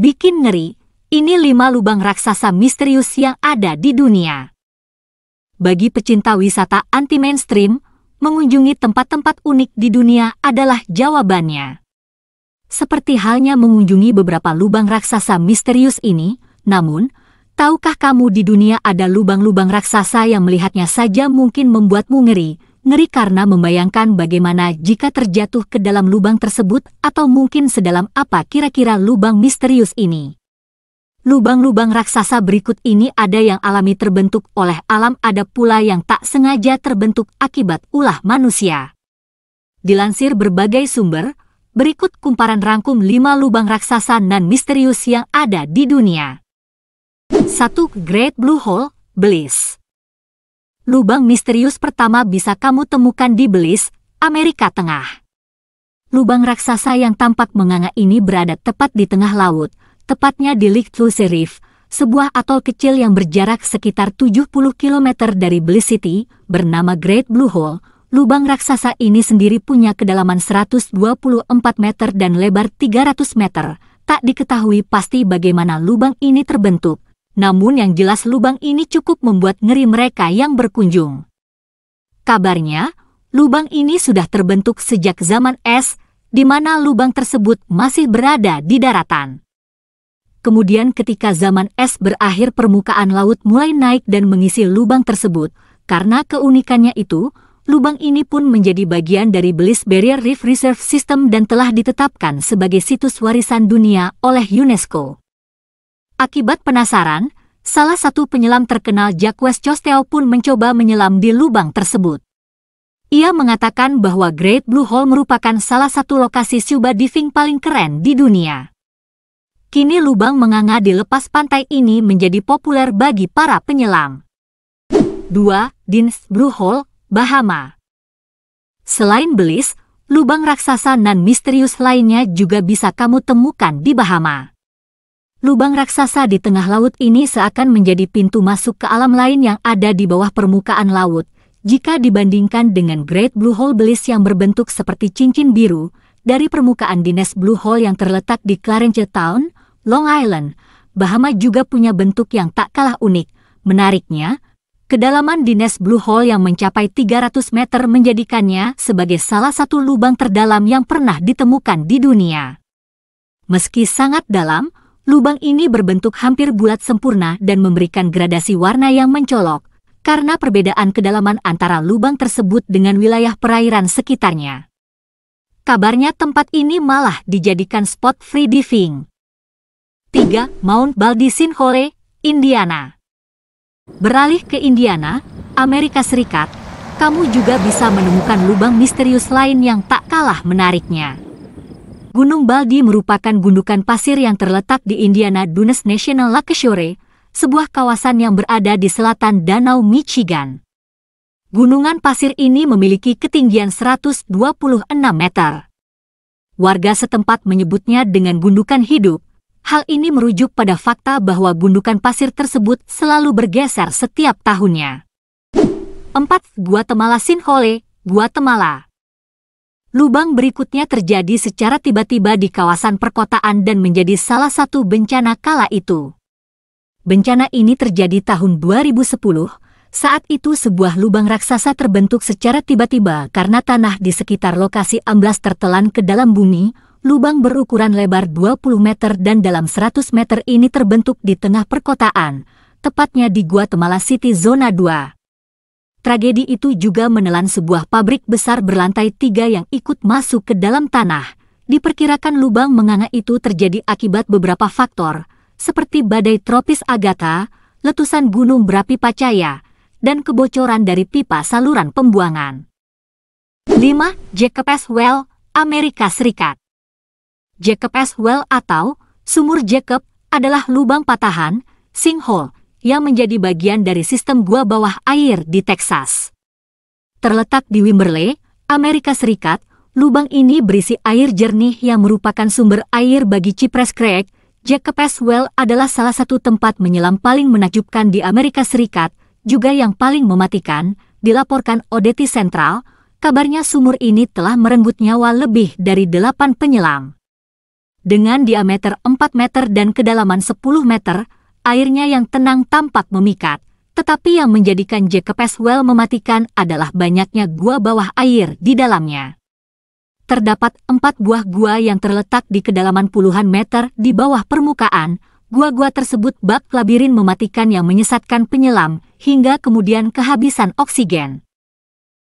bikin ngeri, ini lima lubang raksasa misterius yang ada di dunia. Bagi pecinta wisata anti-mainstream, mengunjungi tempat-tempat unik di dunia adalah jawabannya. Seperti halnya mengunjungi beberapa lubang raksasa misterius ini, namun, tahukah kamu di dunia ada lubang-lubang raksasa yang melihatnya saja mungkin membuatmu ngeri, ngeri karena membayangkan bagaimana jika terjatuh ke dalam lubang tersebut atau mungkin sedalam apa kira-kira lubang misterius ini. Lubang-lubang raksasa berikut ini ada yang alami terbentuk oleh alam ada pula yang tak sengaja terbentuk akibat ulah manusia. Dilansir berbagai sumber, berikut kumparan rangkum 5 lubang raksasa nan misterius yang ada di dunia. 1. Great Blue Hole, Bliss lubang misterius pertama bisa kamu temukan di Belize, Amerika Tengah. Lubang raksasa yang tampak menganga ini berada tepat di tengah laut, tepatnya di Tulsi Reef, sebuah atol kecil yang berjarak sekitar 70 km dari Belize City, bernama Great Blue Hole. Lubang raksasa ini sendiri punya kedalaman 124 meter dan lebar 300 meter. Tak diketahui pasti bagaimana lubang ini terbentuk, namun yang jelas lubang ini cukup membuat ngeri mereka yang berkunjung. Kabarnya, lubang ini sudah terbentuk sejak zaman es, di mana lubang tersebut masih berada di daratan. Kemudian ketika zaman es berakhir permukaan laut mulai naik dan mengisi lubang tersebut, karena keunikannya itu, lubang ini pun menjadi bagian dari Belize Barrier Reef Reserve System dan telah ditetapkan sebagai situs warisan dunia oleh UNESCO. Akibat penasaran, salah satu penyelam terkenal Jacques Cousteau pun mencoba menyelam di lubang tersebut. Ia mengatakan bahwa Great Blue Hole merupakan salah satu lokasi scuba diving paling keren di dunia. Kini lubang menganga di lepas pantai ini menjadi populer bagi para penyelam. 2. Dins Blue Hole, Bahama Selain belis, lubang raksasa nan misterius lainnya juga bisa kamu temukan di Bahama. Lubang raksasa di tengah laut ini seakan menjadi pintu masuk ke alam lain yang ada di bawah permukaan laut, jika dibandingkan dengan Great Blue Hole Bliss yang berbentuk seperti cincin biru, dari permukaan dinas Blue Hole yang terletak di Clarence Town, Long Island, Bahama juga punya bentuk yang tak kalah unik. Menariknya, kedalaman dinas Blue Hole yang mencapai 300 meter menjadikannya sebagai salah satu lubang terdalam yang pernah ditemukan di dunia. Meski sangat dalam, lubang ini berbentuk hampir bulat sempurna dan memberikan gradasi warna yang mencolok, karena perbedaan kedalaman antara lubang tersebut dengan wilayah perairan sekitarnya. Kabarnya tempat ini malah dijadikan spot free diving. 3. Mount Baldy Sinkhole, Indiana Beralih ke Indiana, Amerika Serikat, kamu juga bisa menemukan lubang misterius lain yang tak kalah menariknya. Gunung Baldi merupakan gundukan pasir yang terletak di Indiana Dunes National Lakeshore, sebuah kawasan yang berada di selatan Danau Michigan. Gunungan pasir ini memiliki ketinggian 126 meter. Warga setempat menyebutnya dengan gundukan hidup. Hal ini merujuk pada fakta bahwa gundukan pasir tersebut selalu bergeser setiap tahunnya. 4. Guatemala Sinhole, Guatemala lubang berikutnya terjadi secara tiba-tiba di kawasan perkotaan dan menjadi salah satu bencana kala itu. Bencana ini terjadi tahun 2010, saat itu sebuah lubang raksasa terbentuk secara tiba-tiba karena tanah di sekitar lokasi amblas tertelan ke dalam bumi, lubang berukuran lebar 20 meter dan dalam 100 meter ini terbentuk di tengah perkotaan, tepatnya di Guatemala City Zona 2. Tragedi itu juga menelan sebuah pabrik besar berlantai tiga yang ikut masuk ke dalam tanah. Diperkirakan lubang menganga itu terjadi akibat beberapa faktor, seperti badai tropis Agatha, letusan gunung berapi Pacaya, dan kebocoran dari pipa saluran pembuangan. 5. S. Well, Amerika Serikat S. Well atau Sumur Jacob adalah lubang patahan, sinkhole, yang menjadi bagian dari sistem gua bawah air di Texas. Terletak di Wimberley, Amerika Serikat, lubang ini berisi air jernih yang merupakan sumber air bagi Cypress Creek. Jacobs Well adalah salah satu tempat menyelam paling menakjubkan di Amerika Serikat, juga yang paling mematikan, dilaporkan Odeti Central, kabarnya sumur ini telah merenggut nyawa lebih dari delapan penyelam. Dengan diameter 4 meter dan kedalaman 10 meter, airnya yang tenang tampak memikat, tetapi yang menjadikan Jacob's Well mematikan adalah banyaknya gua bawah air di dalamnya. Terdapat empat buah gua yang terletak di kedalaman puluhan meter di bawah permukaan, gua-gua tersebut bak labirin mematikan yang menyesatkan penyelam, hingga kemudian kehabisan oksigen.